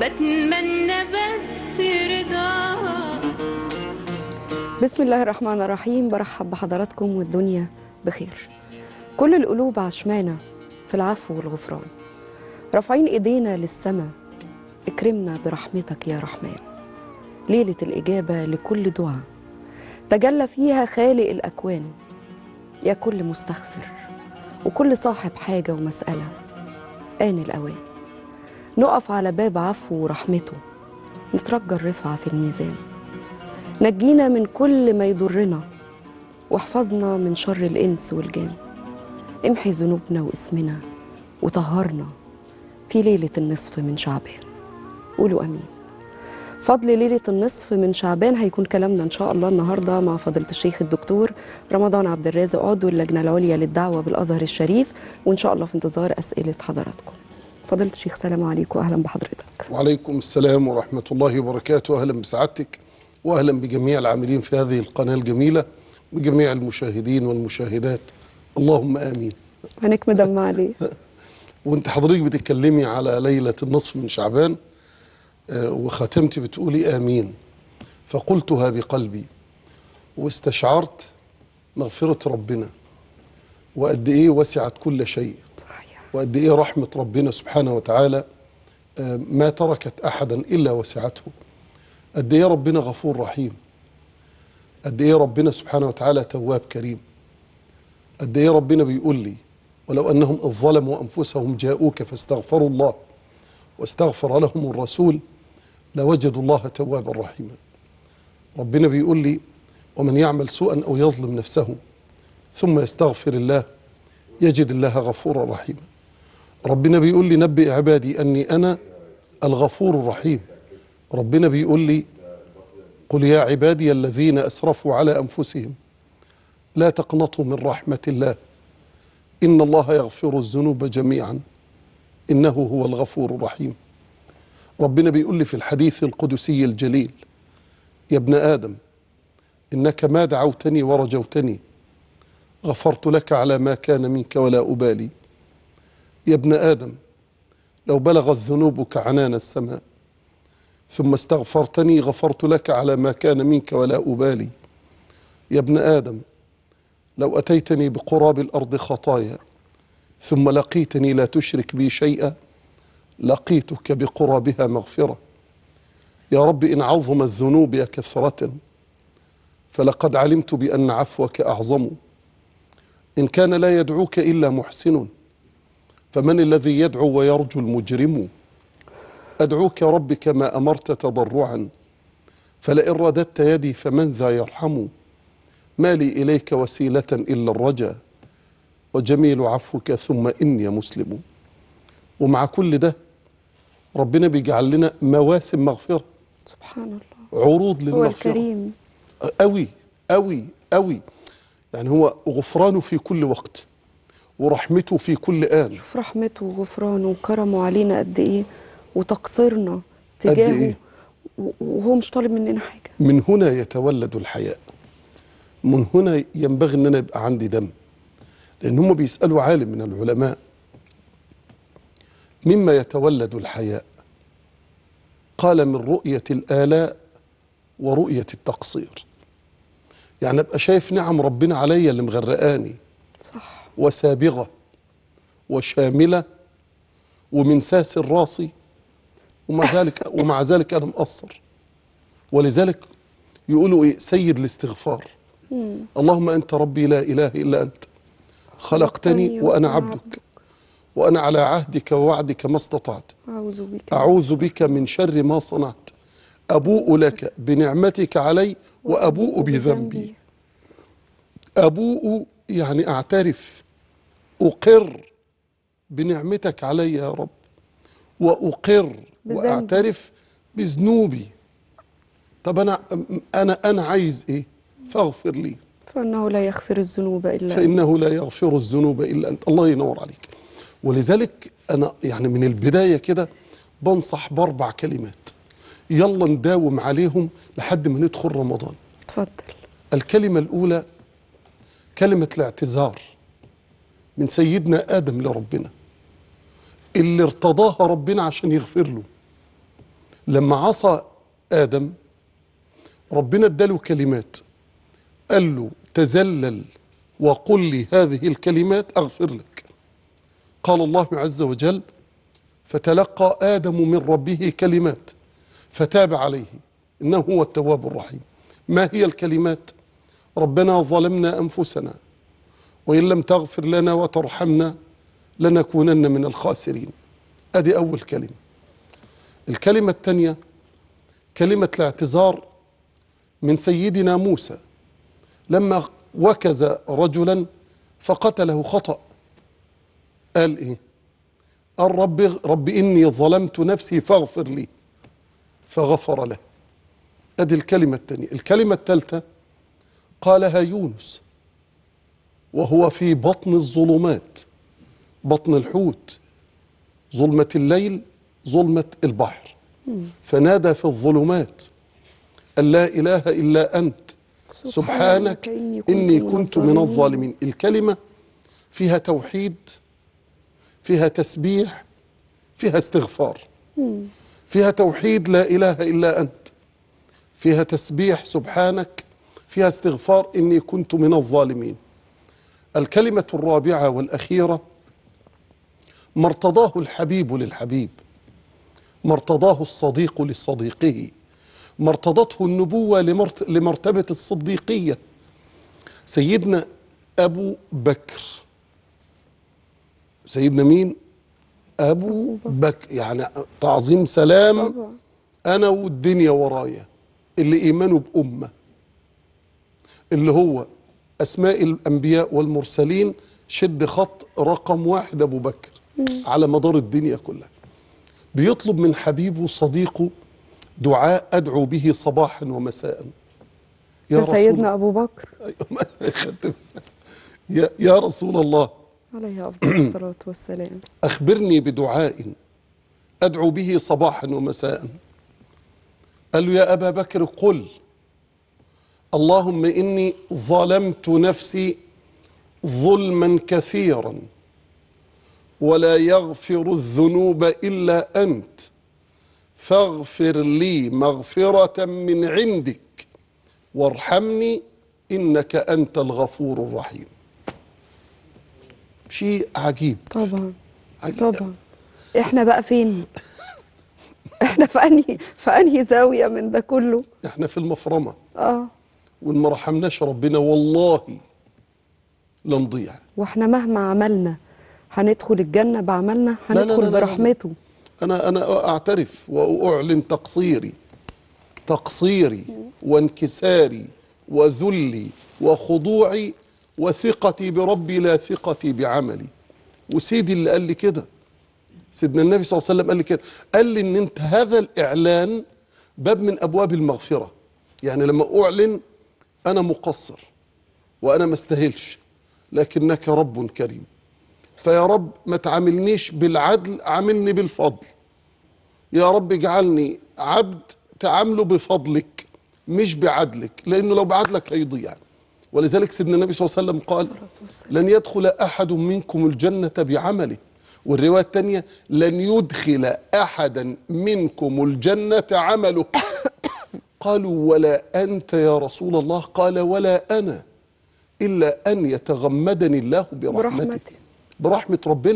بتمنى بس رضا بسم الله الرحمن الرحيم برحب بحضراتكم والدنيا بخير كل القلوب عشمانة في العفو والغفران رافعين ايدينا للسما اكرمنا برحمتك يا رحمن ليلة الإجابة لكل دعاء تجلى فيها خالق الأكوان يا كل مستغفر وكل صاحب حاجة ومسألة آن الأوان نقف على باب عفو ورحمته نترجى الرفعة في الميزان نجينا من كل ما يضرنا واحفظنا من شر الإنس والجان امحي ذنوبنا واسمنا وطهرنا في ليلة النصف من شعبان قولوا أمين فضل ليلة النصف من شعبان هيكون كلامنا إن شاء الله النهاردة مع فضيلة الشيخ الدكتور رمضان عبد الرازق عضو اللجنة العليا للدعوة بالأزهر الشريف وإن شاء الله في انتظار أسئلة حضراتكم فضلت الشيخ سلام عليكم وأهلا بحضرتك وعليكم السلام ورحمة الله وبركاته أهلا بسعادتك وأهلا بجميع العاملين في هذه القناة الجميلة بجميع المشاهدين والمشاهدات اللهم آمين عينك مدمعة عليه وانت حضرتك بتتكلمي على ليلة النصف من شعبان آه، وختمتي بتقولي آمين فقلتها بقلبي واستشعرت مغفرة ربنا وقد إيه وسعت كل شيء وقد إيه رحمة ربنا سبحانه وتعالى آه، ما تركت أحدا إلا وسعته قد إيه ربنا غفور رحيم قد إيه ربنا سبحانه وتعالى تواب كريم قد إيه ربنا بيقول لي ولو أنهم إذ ظلموا أنفسهم جاءوك فاستغفروا الله واستغفر لهم الرسول لوجدوا الله توابا رحيما ربنا بيقول لي ومن يعمل سوءا أو يظلم نفسه ثم يستغفر الله يجد الله غفورا رحيما ربنا بيقول لي نبئ عبادي أني أنا الغفور الرحيم ربنا بيقول لي قل يا عبادي الذين أسرفوا على أنفسهم لا تقنطوا من رحمة الله إن الله يغفر الذنوب جميعا إنه هو الغفور الرحيم ربنا بيقول لي في الحديث القدسي الجليل يا ابن آدم إنك ما دعوتني ورجوتني غفرت لك على ما كان منك ولا أبالي يا ابن آدم لو بلغت ذنوبك عنان السماء ثم استغفرتني غفرت لك على ما كان منك ولا أبالي يا ابن آدم لو أتيتني بقراب الأرض خطايا ثم لقيتني لا تشرك بي شيئا لقيتك بقرابها مغفرة يا رب إن عظم الذنوب كثرة فلقد علمت بأن عفوك أعظم إن كان لا يدعوك إلا محسن فمن الذي يدعو ويرجو المجرم أدعوك رب كما أمرت تضرعا فلئن رددت يدي فمن ذا يرحم ما لي إليك وسيلة إلا الرجا وجميل عفوك ثم إني مسلم ومع كل ده ربنا بيجعل لنا مواسم مغفرة سبحان الله عروض للمغفرة هو الكريم أوي أوي أوي يعني هو غفرانه في كل وقت ورحمته في كل آن شوف رحمته وغفرانه وكرمه علينا قد إيه وتقصيرنا إيه؟ تجاهه إيه؟ وهو مش طالب مننا حاجة من هنا يتولد الحياء من هنا ينبغي أن أنا يبقى عندي دم لأن هم بيسألوا عالم من العلماء مما يتولد الحياء قال من رؤية الآلاء ورؤية التقصير يعني أبقى شايف نعم ربنا عليا اللي مغرقاني وسابغة وشاملة ومن ساس الراسي ومع ذلك ومع ذلك أنا مقصر ولذلك يقولوا إيه سيد الاستغفار اللهم أنت ربي لا إله إلا أنت خلقتني طيب، وأنا عبدك وأنا على عهدك ووعدك ما استطعت أعوذ بك أعوذ بك من شر ما صنعت أبوء لك بنعمتك علي وأبوء بذنبي أبوء يعني أعترف أقر بنعمتك علي يا رب وأقر وأعترف بذنوبي طب أنا أنا أنا عايز إيه؟ فاغفر لي فإنه لا يغفر الذنوب إلا فإنه لا يغفر الذنوب إلا أنت الله ينور عليك ولذلك أنا يعني من البداية كده بنصح بأربع كلمات يلا نداوم عليهم لحد ما ندخل رمضان اتفضل الكلمة الأولى كلمة الاعتذار من سيدنا آدم لربنا اللي ارتضاها ربنا عشان يغفر له لما عصى آدم ربنا اداله كلمات قال له تزلل وقل لي هذه الكلمات أغفر لك قال الله عز وجل فتلقى آدم من ربه كلمات فتاب عليه إنه هو التواب الرحيم ما هي الكلمات؟ ربنا ظلمنا أنفسنا وإن لم تغفر لنا وترحمنا لنكونن من الخاسرين أدي أول كلمة الكلمة الثانية كلمة الاعتذار من سيدنا موسى لما وكز رجلا فقتله خطأ قال إيه قال رب, رب إني ظلمت نفسي فاغفر لي فغفر له أدي الكلمة الثانية الكلمة الثالثة قالها يونس وهو في بطن الظلمات بطن الحوت ظلمة الليل ظلمة البحر فنادى في الظلمات أن لا إله إلا أنت سبحانك إني كنت من الظالمين الكلمة فيها توحيد فيها تسبيح فيها استغفار فيها توحيد لا إله إلا أنت فيها تسبيح سبحانك فيها استغفار إني كنت من الظالمين الكلمة الرابعة والأخيرة ما ارتضاه الحبيب للحبيب ما ارتضاه الصديق لصديقه ما ارتضته النبوة لمرتبة الصديقية سيدنا أبو بكر سيدنا مين أبو بكر يعني تعظيم سلام أنا والدنيا ورايا اللي إيمانه بأمه اللي هو أسماء الأنبياء والمرسلين شد خط رقم واحد أبو بكر على مدار الدنيا كلها بيطلب من حبيبه صديقه دعاء أدعو به صباحا ومساء يا رسول سيدنا أبو بكر يا, يا رسول الله عليه أفضل الصلاة والسلام أخبرني بدعاء أدعو به صباحا ومساء قال له يا أبا بكر قل اللهم إني ظلمت نفسي ظلما كثيرا ولا يغفر الذنوب إلا أنت فاغفر لي مغفرة من عندك وارحمني إنك أنت الغفور الرحيم شيء عجيب طبعا عجيب. طبعا احنا بقى فين احنا في انهي في انهي زاويه من ده كله احنا في المفرمه اه وان ما رحمناش ربنا والله لنضيع واحنا مهما عملنا هندخل الجنه بعملنا هندخل لا لا لا برحمته انا انا اعترف واعلن تقصيري تقصيري وانكساري وذلي وخضوعي وثقتي بربي لا ثقتي بعملي وسيدي اللي قال لي كده سيدنا النبي صلى الله عليه وسلم قال لي كده قال لي ان انت هذا الاعلان باب من ابواب المغفره يعني لما اعلن أنا مقصر وأنا ما استاهلش لكنك رب كريم فيا رب ما تعاملنيش بالعدل عاملني بالفضل يا رب اجعلني عبد تعامله بفضلك مش بعدلك لأنه لو بعدلك هيضيع ولذلك سيدنا النبي صلى الله عليه وسلم قال لن يدخل أحد منكم الجنة بعمله والرواية الثانية لن يدخل أحدا منكم الجنة عمله قالوا ولا أنت يا رسول الله قال ولا أنا إلا أن يتغمدني الله برحمته برحمة ربنا